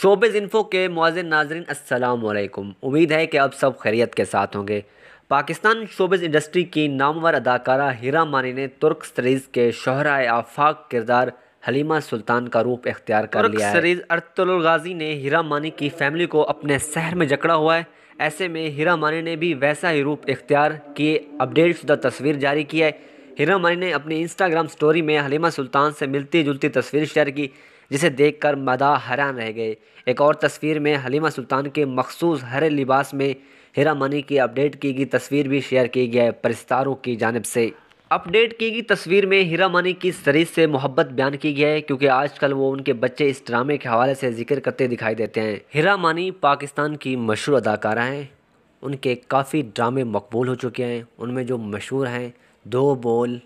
शोबेज़ info के मुआजिन नाजरन असलकुम उम्मीद है कि अब सब खैरियत के साथ होंगे पाकिस्तान शोबेज इंडस्ट्री की नामवर अदाकारा हीरा मानी ने तुर्क सरीज़ के शहरा आफाक किरदार हलीमा सुल्तान का रूप अख्तियार कर लिया है सरीज अर्तुल गाजी ने हीरा मानी की फैमिली को अपने शहर में जकड़ा हुआ है ऐसे में हीरा मानी ने भी वैसा ही रूप इख्तियार किए अपडेट शुदा तस्वीर जारी की है हिरा मानी ने अपनी इंस्टाग्राम स्टोरी में हलीमा सुल्तान से मिलती जुलती तस्वीर शेयर की जिसे देखकर मदा हैरान रह गए एक और तस्वीर में हलीमा सुल्तान के मखसूस हरे लिबास में हिरा मनी की अपडेट की गई तस्वीर भी शेयर की गई है परिस्तारों की जानब से अपडेट की गई तस्वीर में हिरा मनी की शरीर से मोहब्बत बयान की गई है क्योंकि आजकल वो उनके बच्चे इस ड्रामे के हवाले से जिक्र करते दिखाई देते हैं हिरा मनी पाकिस्तान की मशहूर अदाकारा हैं उनके काफ़ी ड्रामे मकबूल हो चुके हैं उनमें जो मशहूर हैं दो बोल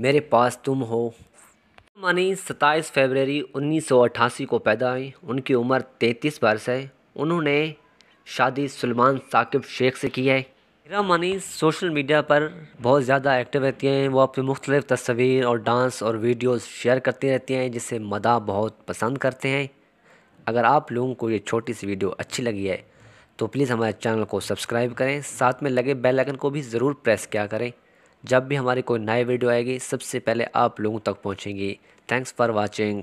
मेरे पास तुम हो मानी सत्ताईस फरवरी 1988 को पैदा हुई उनकी उम्र 33 वर्ष है उन्होंने शादी सलमान साकिब शेख से की है हीरा मानी सोशल मीडिया पर बहुत ज़्यादा एक्टिव रहती हैं वो अपनी मुख्तलिफ तस्वीर और डांस और वीडियोस शेयर करती रहती हैं जिसे मदा बहुत पसंद करते हैं अगर आप लोगों को ये छोटी सी वीडियो अच्छी लगी है तो प्लीज़ हमारे चैनल को सब्सक्राइब करें साथ में लगे बेल आइकन को भी ज़रूर प्रेस किया करें जब भी हमारी कोई नई वीडियो आएगी सबसे पहले आप लोगों तक पहुँचेंगी थैंक्स फॉर वॉचिंग